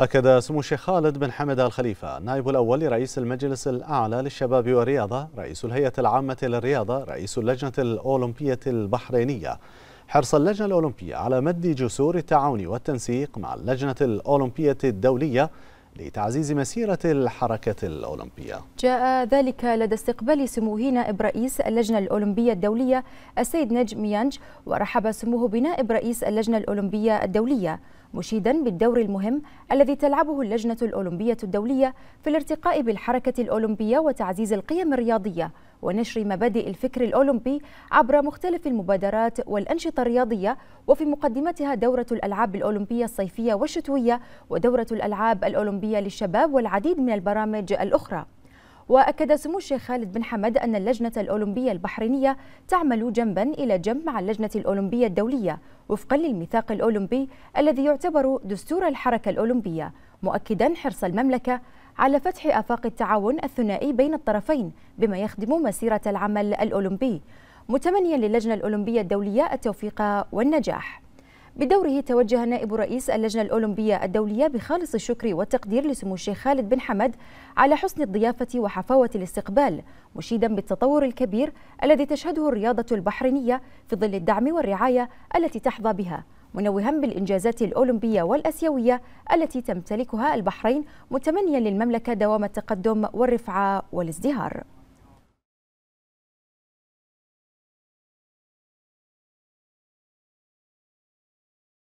أكد سمو الشيخ خالد بن حمد الخليفة نائب النائب الأول لرئيس المجلس الأعلى للشباب والرياضة رئيس الهيئة العامة للرياضة رئيس اللجنة الأولمبية البحرينية حرص اللجنة الأولمبية على مد جسور التعاون والتنسيق مع اللجنة الأولمبية الدولية لتعزيز مسيرة الحركة الأولمبية جاء ذلك لدى استقبال سموه نائب رئيس اللجنة الأولمبية الدولية السيد نجم يانج ورحب سموه بنائب رئيس اللجنة الأولمبية الدولية مشيدا بالدور المهم الذي تلعبه اللجنة الأولمبية الدولية في الارتقاء بالحركة الأولمبية وتعزيز القيم الرياضية ونشر مبادئ الفكر الأولمبي عبر مختلف المبادرات والأنشطة الرياضية وفي مقدمتها دورة الألعاب الأولمبية الصيفية والشتوية ودورة الألعاب الأولمبية للشباب والعديد من البرامج الأخرى وأكد سمو الشيخ خالد بن حمد أن اللجنة الأولمبية البحرينية تعمل جنبا إلى جنب مع اللجنة الأولمبية الدولية وفقا للميثاق الأولمبي الذي يعتبر دستور الحركة الأولمبية مؤكدا حرص المملكة على فتح آفاق التعاون الثنائي بين الطرفين بما يخدم مسيرة العمل الأولمبي متمنيا للجنة الأولمبية الدولية التوفيق والنجاح بدوره توجه نائب رئيس اللجنة الأولمبية الدولية بخالص الشكر والتقدير لسمو الشيخ خالد بن حمد على حسن الضيافة وحفاوة الاستقبال مشيدا بالتطور الكبير الذي تشهده الرياضة البحرينية في ظل الدعم والرعاية التي تحظى بها منوها بالإنجازات الأولمبية والأسيوية التي تمتلكها البحرين متمنيا للمملكة دوام التقدم والرفعة والازدهار